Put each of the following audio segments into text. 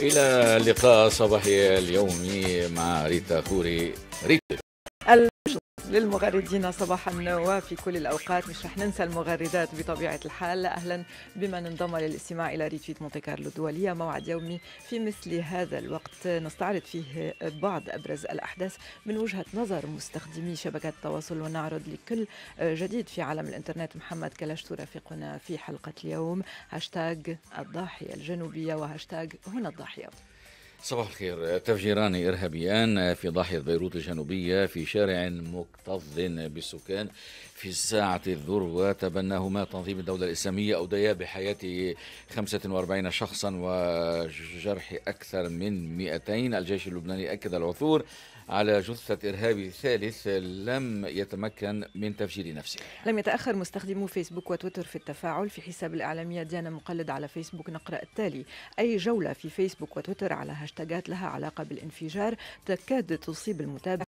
إلى اللقاء صباحي اليومي مع ريتا خوري ريتا للمغردين صباحا وفي كل الاوقات مش رح ننسى المغردات بطبيعه الحال اهلا بمن انضم للاستماع الى ريتويت مونتي كارلو الدوليه موعد يومي في مثل هذا الوقت نستعرض فيه بعض ابرز الاحداث من وجهه نظر مستخدمي شبكات التواصل ونعرض لكل جديد في عالم الانترنت محمد كلاش ترافقنا في حلقه اليوم هاشتاج الضاحيه الجنوبيه وهاشتاج هنا الضاحيه صباح الخير تفجيران إرهابيان في ضاحية بيروت الجنوبية في شارع مكتظ بالسكان في الساعة الذروة تبناهما تنظيم الدولة الإسلامية أوديا بحياة 45 شخصا وجرح أكثر من 200 الجيش اللبناني أكد العثور على جثة إرهابي ثالث لم يتمكن من تفجير نفسه لم يتأخر مستخدمو فيسبوك وتويتر في التفاعل في حساب الإعلامية ديانا مقلد على فيسبوك نقرأ التالي أي جولة في فيسبوك وتويتر على هاشتاك هاشتاجات لها علاقة بالانفجار تكاد تصيب المتابع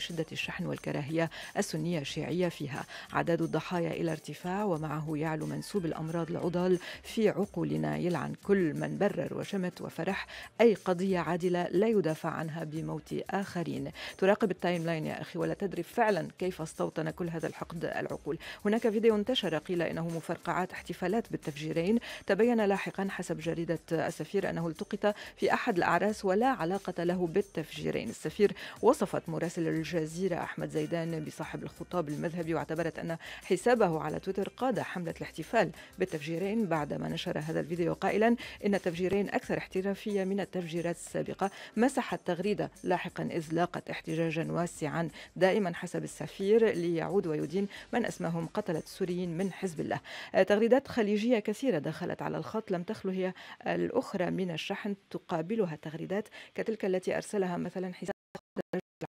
شدة الشحن والكراهية السنية الشيعية فيها عدد الضحايا إلى ارتفاع ومعه يعلو منسوب الأمراض العضل في عقولنا يلعن كل من برر وشمت وفرح أي قضية عادلة لا يدافع عنها بموت آخرين تراقب التايم لاين يا أخي ولا تدري فعلا كيف استوطن كل هذا الحقد العقول هناك فيديو انتشر قيل إنه مفرقعات احتفالات بالتفجيرين تبين لاحقا حسب جريدة السفير أنه التقط في أحد الأعراس ولا علاقة له بالتفجيرين السفير وصفت مراسل الجزيرة أحمد زيدان بصاحب الخطاب المذهبي واعتبرت أن حسابه على تويتر قاد حملة الاحتفال بالتفجيرين بعدما نشر هذا الفيديو قائلا إن التفجيرين أكثر احترافية من التفجيرات السابقة مسحت تغريدة لاحقا إذ لاقت احتجاجا واسعا دائما حسب السفير ليعود ويدين من أسماهم قتلة السوريين من حزب الله تغريدات خليجية كثيرة دخلت على الخط لم تخلو هي الأخرى من الشحن تقابلها تغريدات كتلك التي أرسلها مثلا حساب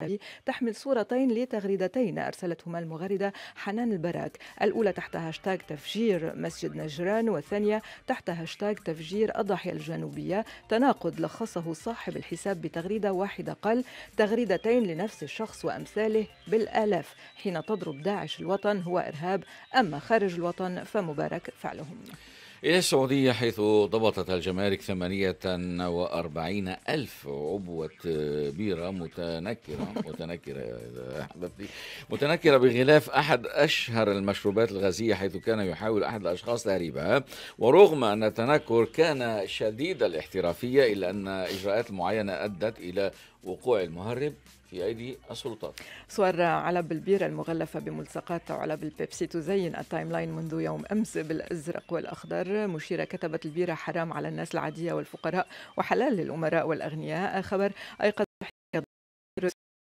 العربي تحمل صورتين لتغريدتين أرسلتهما المغردة حنان البراك الأولى تحت هاشتاغ تفجير مسجد نجران والثانية تحت هاشتاغ تفجير الضاحية الجنوبية تناقض لخصه صاحب الحساب بتغريدة واحدة قال تغريدتين لنفس الشخص وأمثاله بالآلاف حين تضرب داعش الوطن هو إرهاب أما خارج الوطن فمبارك فعلهم إلى السعودية حيث ضبطت الجمارك 48 ألف عبوة بيرة متنكرة متنكرة يا متنكرة بغلاف أحد أشهر المشروبات الغازية حيث كان يحاول أحد الأشخاص تهريبها ورغم أن التنكر كان شديد الاحترافية إلا أن إجراءات معينة أدت إلى وقوع المهرب في أيدي السلطات صور علب البيرة المغلفة بملصقات علب البيبسي تزين التايم لاين منذ يوم أمس بالأزرق والأخضر مشيرة كتبت البيرة حرام على الناس العادية والفقراء وحلال للأمراء والأغنياء خبر أيقظ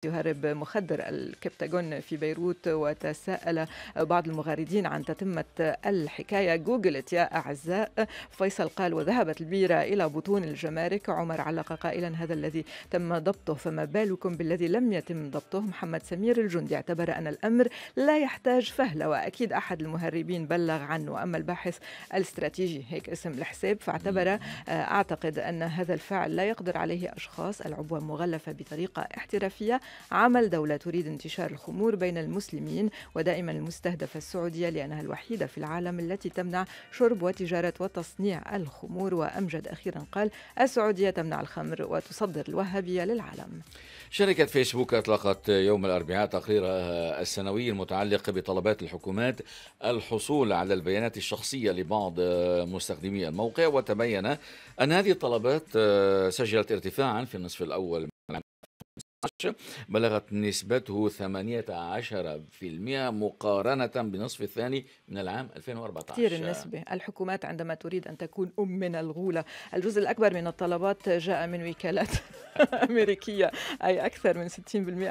يهرب مخدر الكبتاجون في بيروت وتساءل بعض المغاردين عن تتمة الحكاية جوجلت يا أعزاء فيصل قال وذهبت البيرة إلى بطون الجمارك عمر علق قائلا هذا الذي تم ضبطه فما بالكم بالذي لم يتم ضبطه محمد سمير الجندي اعتبر أن الأمر لا يحتاج فهلة وأكيد أحد المهربين بلغ عنه أما الباحث الاستراتيجي هيك اسم الحساب فاعتبر آه، أعتقد أن هذا الفعل لا يقدر عليه أشخاص العبوة مغلفة بطريقة احترافية عمل دولة تريد انتشار الخمور بين المسلمين ودائما المستهدفة السعودية لأنها الوحيدة في العالم التي تمنع شرب وتجارة وتصنيع الخمور وأمجد أخيرا قال السعودية تمنع الخمر وتصدر الوهابية للعالم شركة فيسبوك أطلقت يوم الأربعاء تقريرها السنوي المتعلق بطلبات الحكومات الحصول على البيانات الشخصية لبعض مستخدمي الموقع وتبين أن هذه الطلبات سجلت ارتفاعا في النصف الأول بلغت نسبته 18% مقارنة بنصف الثاني من العام 2014 كثير النسبة الحكومات عندما تريد أن تكون أم من الغولة الجزء الأكبر من الطلبات جاء من وكالات أمريكية أي أكثر من 60%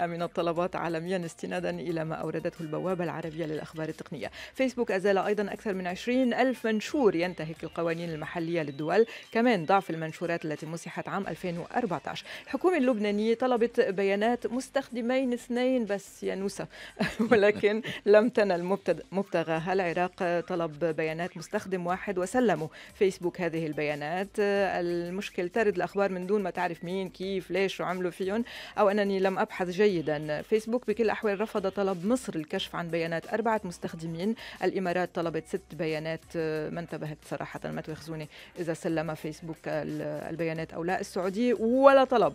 من الطلبات عالميا استنادا إلى ما أوردته البوابة العربية للأخبار التقنية فيسبوك أزال أيضا أكثر من 20 ألف منشور ينتهك القوانين المحلية للدول كمان ضعف المنشورات التي مسحت عام 2014 الحكومة اللبنانية طلبت بيان بيانات مستخدمين اثنين بس يانوسة ولكن لم تنل مبتغاها العراق طلب بيانات مستخدم واحد وسلموا فيسبوك هذه البيانات المشكل ترد الأخبار من دون ما تعرف مين كيف ليش وعملوا فيهم أو أنني لم أبحث جيدا فيسبوك بكل الأحوال رفض طلب مصر الكشف عن بيانات أربعة مستخدمين الإمارات طلبت ست بيانات ما انتبهت صراحة ما تخزوني إذا سلم فيسبوك البيانات أو لا السعودية ولا طلب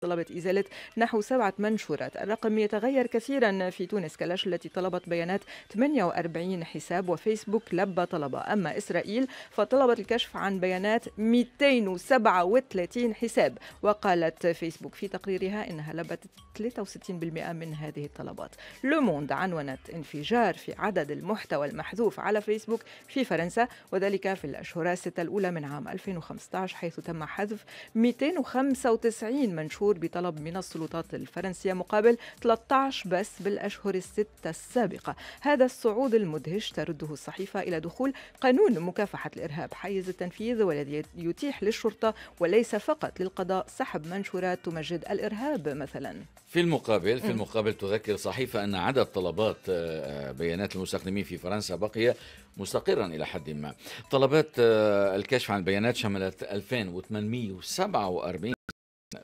طلبت إزالة نحو سبعة منشورات الرقم يتغير كثيرا في تونس كلاش التي طلبت بيانات 48 حساب وفيسبوك لبى طلبة أما إسرائيل فطلبت الكشف عن بيانات 237 حساب وقالت فيسبوك في تقريرها إنها لبت 63% من هذه الطلبات لوموند عنونت انفجار في عدد المحتوى المحذوف على فيسبوك في فرنسا وذلك في الأشهر الستة الأولى من عام 2015 حيث تم حذف 295 من منشور بطلب من السلطات الفرنسية مقابل 13 بس بالأشهر الستة السابقة هذا الصعود المدهش ترده الصحيفة إلى دخول قانون مكافحة الإرهاب حيز التنفيذ والذي يتيح للشرطة وليس فقط للقضاء سحب منشورات تمجد الإرهاب مثلا في المقابل في المقابل تذكر صحيفة أن عدد طلبات آه، بيانات المستخدمين في فرنسا بقي مستقرا إلى حد ما طلبات آه، الكشف عن البيانات شملت 2847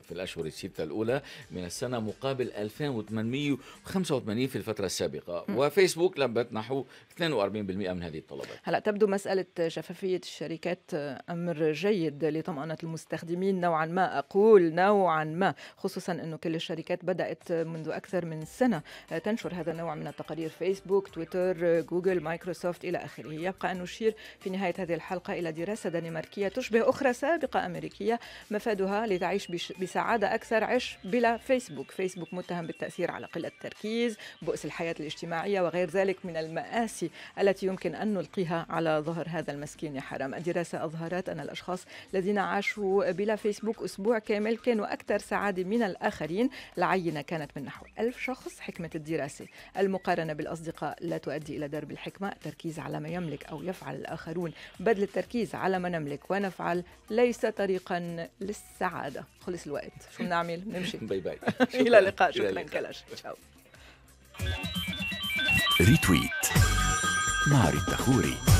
في الأشهر الستة الأولى من السنة مقابل 2885 في الفترة السابقة م. وفيسبوك لبت نحو 42% من هذه الطلبات هلا تبدو مسألة شفافية الشركات أمر جيد لطمأنة المستخدمين نوعا ما أقول نوعا ما خصوصا أنه كل الشركات بدأت منذ أكثر من سنة تنشر هذا النوع من التقارير فيسبوك تويتر جوجل مايكروسوفت إلى آخره يبقى أن نشير في نهاية هذه الحلقة إلى دراسة دنماركية تشبه أخرى سابقة أمريكية مفادها لتعيش بش بسعادة أكثر عش بلا فيسبوك فيسبوك متهم بالتأثير على قلة التركيز بؤس الحياة الاجتماعية وغير ذلك من المآسي التي يمكن أن نلقيها على ظهر هذا المسكين يا حرام الدراسة أظهرت أن الأشخاص الذين عاشوا بلا فيسبوك أسبوع كامل كانوا أكثر سعادة من الآخرين العينة كانت من نحو ألف شخص حكمة الدراسة المقارنة بالأصدقاء لا تؤدي إلى درب الحكمة التركيز على ما يملك أو يفعل الآخرون بدل التركيز على ما نملك ونفعل ليس طريقا للسعادة خلص خلص الوقت شو بنعمل نمشي باي باي الى اللقاء شكرا كلاش تشاو ريتويت مع ريتا خوري